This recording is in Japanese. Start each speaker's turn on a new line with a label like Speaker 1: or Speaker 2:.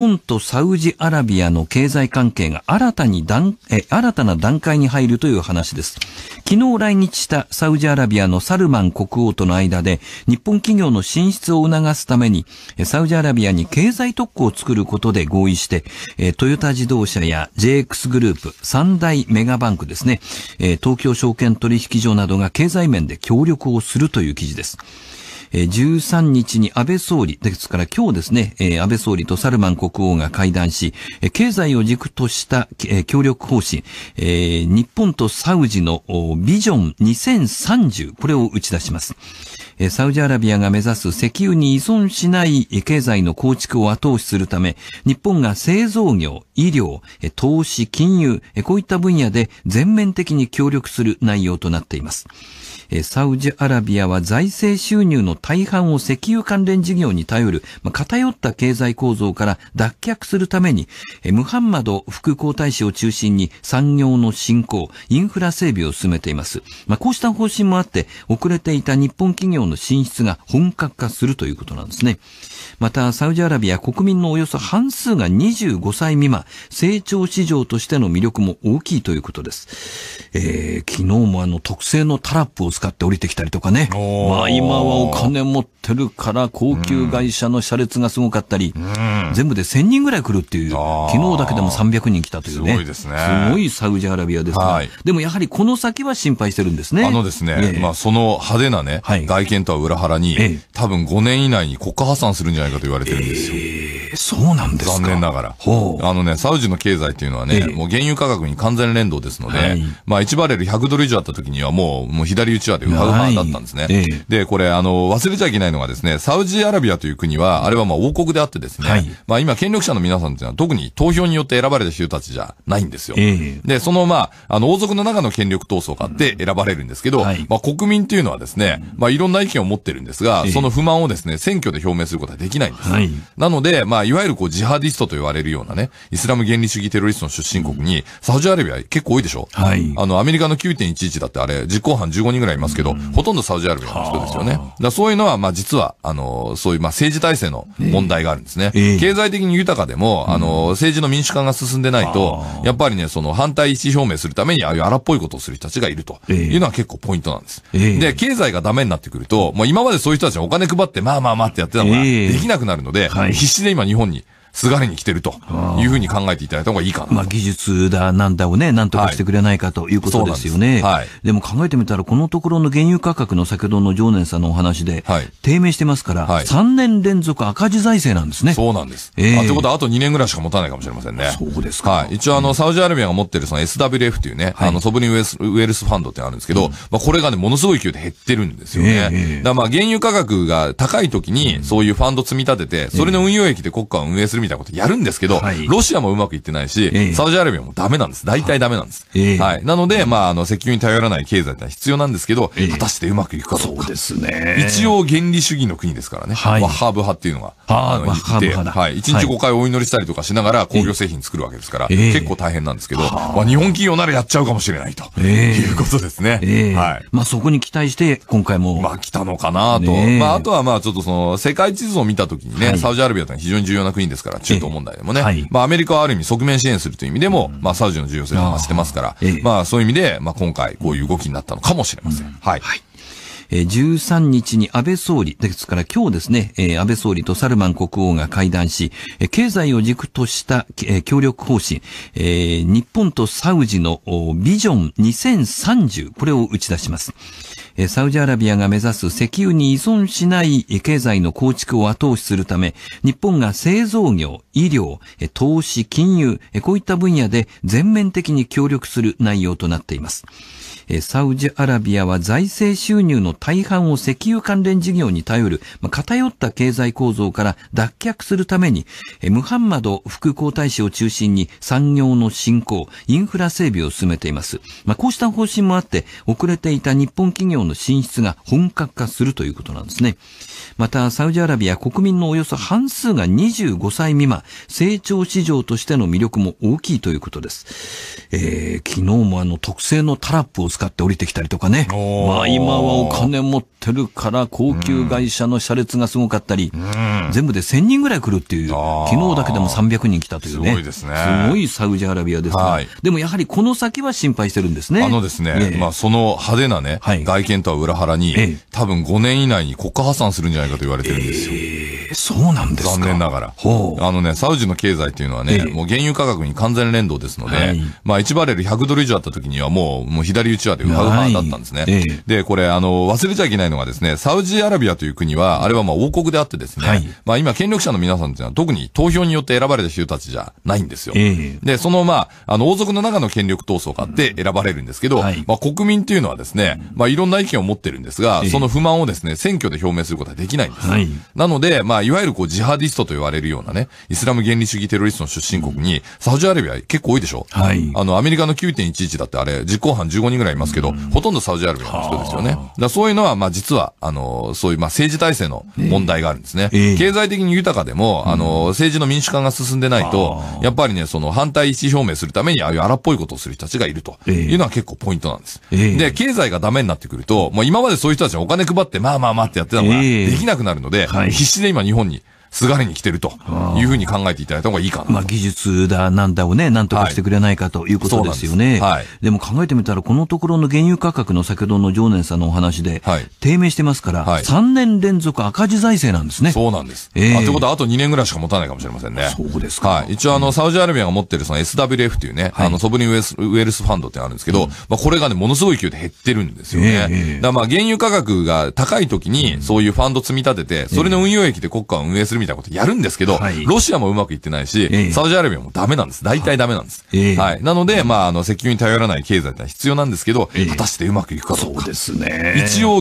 Speaker 1: 日本とサウジアラビアの経済関係が新たに段、え、新たな段階に入るという話です。昨日来日したサウジアラビアのサルマン国王との間で、日本企業の進出を促すために、サウジアラビアに経済特区を作ることで合意して、え、トヨタ自動車や JX グループ、三大メガバンクですね、え、東京証券取引所などが経済面で協力をするという記事です。13日に安倍総理、ですから今日ですね、安倍総理とサルマン国王が会談し、経済を軸とした、協力方針、日本とサウジのビジョン2030、これを打ち出します。サウジアラビアが目指す石油に依存しない経済の構築を後押しするため、日本が製造業、医療、投資、金融、こういった分野で全面的に協力する内容となっています。サウジアラビアは財政収入の大半を石油関連事業に頼る、まあ、偏った経済構造から脱却するために、ムハンマド副皇太子を中心に産業の振興、インフラ整備を進めています。まあ、こうした方針もあって、遅れていた日本企業の進出が本格化するということなんですね。また、サウジアラビア国民のおよそ半数が25歳未満、成長市場としての魅力も大きいということです。えー、昨日もあの特製のタラップを使って降りてきたりとかね。まあ今はお金持ってるから高級会社の車列がすごかったり、全部で1000人ぐらい来るっていう、昨日だけでも300人来たというね。すごいですね。すごいサウジアラビアですが、はい、
Speaker 2: でもやはりこの先は心配してるんですね。あのですね、えー、まあその派手なね、外見件とは裏腹に、ええ、多分5年以内に国家破産するんじゃないかと言われてるんですよ。えそうなんですか残念ながら。あのね、サウジの経済っていうのはね、えー、もう原油価格に完全連動ですので、はい、まあ1バレル100ドル以上あった時にはもう、もう左打ちはでウハウハだったんですね、えー、で、これ、あの、忘れちゃいけないのがですね、サウジアラビアという国は、あれはまあ王国であってですね、はい、まあ今権力者の皆さんっていうのは特に投票によって選ばれた人たちじゃないんですよ。で、そのまあ、あの、王族の中の権力闘争があって選ばれるんですけど、うん、まあ国民っていうのはですね、まあいろんな意見を持ってるんですが、その不満をですね、選挙で表明することはできないんです。なので、まあまあ、いわゆるこう、ジハディストと言われるようなね、イスラム原理主義テロリストの出身国に、サウジアラビア結構多いでしょはい。あの、アメリカの9.11だってあれ、実行犯15人ぐらいいますけど、ほとんどサウジアラビアの人ですよね。だそういうのは、まあ、実は、あの、そういう、まあ、政治体制の問題があるんですね。えーえー、経済的に豊かでも、あの、政治の民主化が進んでないと、やっぱりね、その、反対意思表明するために、ああいう荒っぽいことをする人たちがいるというのは結構ポイントなんです。えー、で、経済がダメになってくると、もう今までそういう人たちはお金配って、まあまあまあってやってたのが、できなくなるので、はい、必死で今日本にすがりに来てるというふうに考えていただいた方がいいかな。まあ、技術だなんだをね、なんとかしてくれないかということですよ
Speaker 1: ね。はい。でも考えてみたら、このところの原油価格の先ほどの常年さんのお話で、
Speaker 2: はい、低迷してますから、はい、3年連続赤字財政なんですね。そうなんです。ええ。ということは、あと2年ぐらいしか持たないかもしれませんね。そうですか。はい。一応、あの、サウジアラビアが持ってるその SWF というね、あの、ソブリンウェスウルスファンドってあるんですけど、まあ、これがね、ものすごい勢いで減ってるんですよね。だまあ、原油価格が高い時に、そういうファンド積み立てて、それの運用益で国家を運営するるみたいなことやるんですけど、はい、ロシアもうまくいってないし、えー、サウジアラビアもダメなんです。大体ダメなんです。はい。はい、なので、まあ、あの、石油に頼らない経済ってのは必要なんですけど、えー、果たしてうまくいくかそうですね。一応原理主義の国ですからね。はい。ワッハーブ派っていうのが、あって、はい。一日5回お祈りしたりとかしながら工業製品作るわけですから、えー、結構大変なんですけど、まあ、日本企業ならやっちゃうかもしれないと、いうことですね。はい。まあ、そこに期待して、今回も。まあ、来たのかなと。まあ、あとはまあ、ちょっとその、世界地図を見たときにね、サウジアラビアって非常に重要な国ですから、から、中東問題でもね。はい、まあ、アメリカはある意味側面支援するという意味でも、まあ、サウジの重要性が増してますから、まあ、そういう意味で、まあ、今回、こういう動きになったのかもしれません。はい。はい13日に安倍
Speaker 1: 総理、ですから今日ですね、安倍総理とサルマン国王が会談し、経済を軸とした、協力方針、日本とサウジのビジョン2030、これを打ち出します。サウジアラビアが目指す石油に依存しない経済の構築を後押しするため、日本が製造業、医療、投資、金融、こういった分野で全面的に協力する内容となっています。サウジアラビアは財政収入の大半を石油関連事業に頼る、まあ、偏った経済構造から脱却するために、えムハンマド副皇太子を中心に産業の振興、インフラ整備を進めています。まあ、こうした方針もあって、遅れていた日本企業の進出が本格化するということなんですね。また、サウジアラビア国民のおよそ半数が25歳未満、成長市場としての魅力も大きいということです。えー、昨日もあの特製のタラップを使って降りてきたりとかね。まあ今はお金金持ってるから高級会社の車列がすごかったり、全部で1000人ぐらい来るっていう、昨日だけでも300
Speaker 2: 人来たというね。すごいですね。すごいサウジアラビアですから。でもやはりこの先は心配してるんですね。あのですね、まあその派手なね、外見とは裏腹に、多分5年以内に国家破産するんじゃないかと言われてるんですよ。そうなんですか残念ながら。あのね、サウジの経済っていうのはね、えー、もう原油価格に完全連動ですので、はい、まあ1バレル100ドル以上あった時にはもう、もう左打ちわでウハウハだったんですね、えー、で、これ、あの、忘れちゃいけないのがですね、サウジアラビアという国は、あれはまあ王国であってですね、はい、まあ今権力者の皆さんっていうのは特に投票によって選ばれた人たちじゃないんですよ。で、そのまあ、あの、王族の中の権力闘争があって選ばれるんですけど、うん、まあ国民っていうのはですね、まあいろんな意見を持ってるんですが、その不満をですね、選挙で表明することはできないんです。なので、まあまあ、いわゆるこう、ジハディストと言われるようなね、イスラム原理主義テロリストの出身国に、サウジアラビア結構多いでしょはい。あの、アメリカの9.11だってあれ、実行犯15人ぐらいいますけど、ほとんどサウジアラビアの人ですよね。だそういうのは、まあ、実は、あの、そういう、まあ、政治体制の問題があるんですね。えー、経済的に豊かでも、あの、政治の民主化が進んでないと、やっぱりね、その反対意思表明するために、ああいう荒っぽいことをする人たちがいるというのは結構ポイントなんです。えー、で、経済がダメになってくると、もう今までそういう人たちにお金配って、まあまあまあってやってたのが、できなくなるので、はい、必死で今日本にすがりに来てるというふうに考えていただいた方がいいかな。まあ、技術だなんだをね、なんとかしてくれないかということですよね。はい。ではい、でも考えてみた
Speaker 1: ら、このところの原油価格の先ほどの常年さんのお話で、はい、低迷してますから、はい、3年
Speaker 2: 連続赤字財政なんですね。そうなんです。ええあということは、あと2年ぐらいしか持たないかもしれませんね。そうですか。はい。一応、あの、サウジアラビアが持ってるその SWF というね、はい、あの、ソブリンウェスウェルスファンドってあるんですけど、うん、まあ、これがね、ものすごい勢いで減ってるんですよね。えー、だまあ、原油価格が高い時に、そういうファンド積み立てて、それの運用益で国家を運営するるみたいなことやるんですけど、はい、ロシアもうまくいってないし、えー、サウジアラビアもダメなんです。大体ダメなんです。えー、はい。なので、まあ、あの、石油に頼らない経済ってのは必要なんですけど、えー、果たしてうまくいくかどうか。そうですね。一応、